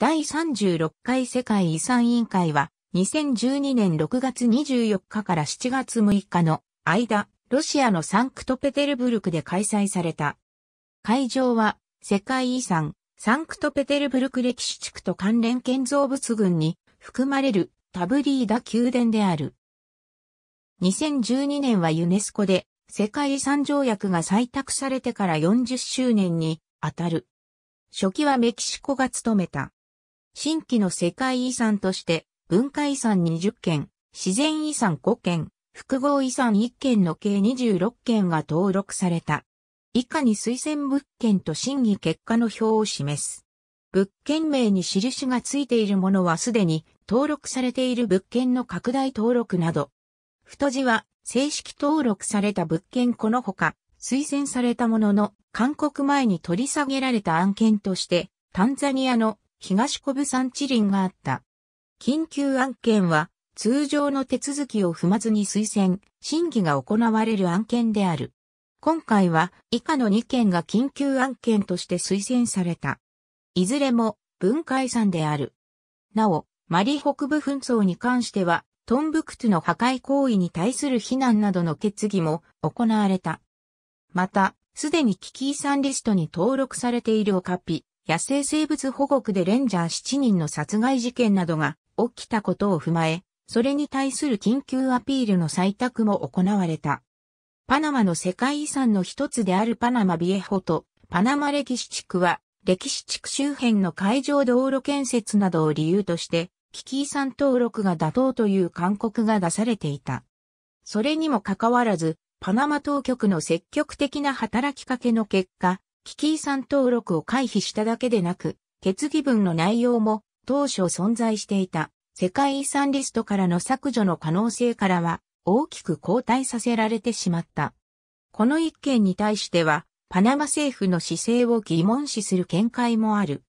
第36回世界遺産委員会は、2012年6月24日から7月6日の間、ロシアのサンクトペテルブルクで開催された。会場は、世界遺産、サンクトペテルブルク歴史地区と関連建造物群に含まれるタブリーダ宮殿である。2012年はユネスコで世界遺産条約が採択されてから40周年にあたる。初期はメキシコが務めた。新規の世界遺産として文化遺産20件、自然遺産5件、複合遺産1件の計26件が登録された。以下に推薦物件と審議結果の表を示す。物件名に印がついているものはすでに登録されている物件の拡大登録など。太字は正式登録された物件このほか、推薦されたものの、勧告前に取り下げられた案件として、タンザニアの東小部山地林があった。緊急案件は、通常の手続きを踏まずに推薦、審議が行われる案件である。今回は、以下の2件が緊急案件として推薦された。いずれも、文化遺産である。なお、マリ北部紛争に関しては、トンブクトゥの破壊行為に対する非難などの決議も行われた。また、すでに危機遺産リストに登録されているオカピ、野生生物保護区でレンジャー7人の殺害事件などが起きたことを踏まえ、それに対する緊急アピールの採択も行われた。パナマの世界遺産の一つであるパナマビエホとパナマ歴史地区は歴史地区周辺の海上道路建設などを理由として危機遺産登録が妥当という勧告が出されていた。それにもかかわらず、パナマ当局の積極的な働きかけの結果、危機遺産登録を回避しただけでなく、決議文の内容も当初存在していた世界遺産リストからの削除の可能性からは大きく後退させられてしまった。この一件に対しては、パナマ政府の姿勢を疑問視する見解もある。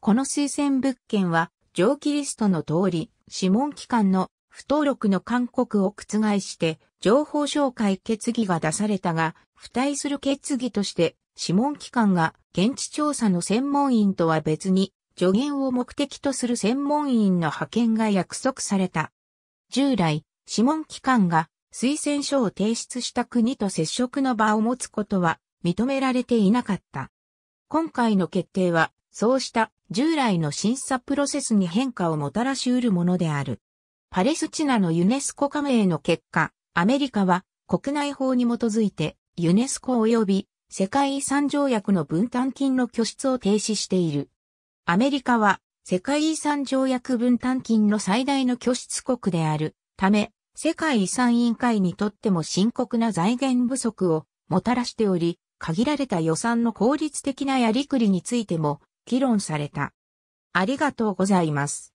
この推薦物件は、上記リストの通り、諮問機関の不登録の勧告を覆して、情報紹介決議が出されたが、付帯する決議として諮問機関が現地調査の専門員とは別に助言を目的とする専門員の派遣が約束された。従来、諮問機関が推薦書を提出した国と接触の場を持つことは認められていなかった。今回の決定は、そうした従来の審査プロセスに変化をもたらし得るものである。パレスチナのユネスコ加盟の結果、アメリカは国内法に基づいてユネスコ及び世界遺産条約の分担金の拠出を停止している。アメリカは世界遺産条約分担金の最大の拠出国であるため、世界遺産委員会にとっても深刻な財源不足をもたらしており、限られた予算の効率的なやりくりについても議論された。ありがとうございます。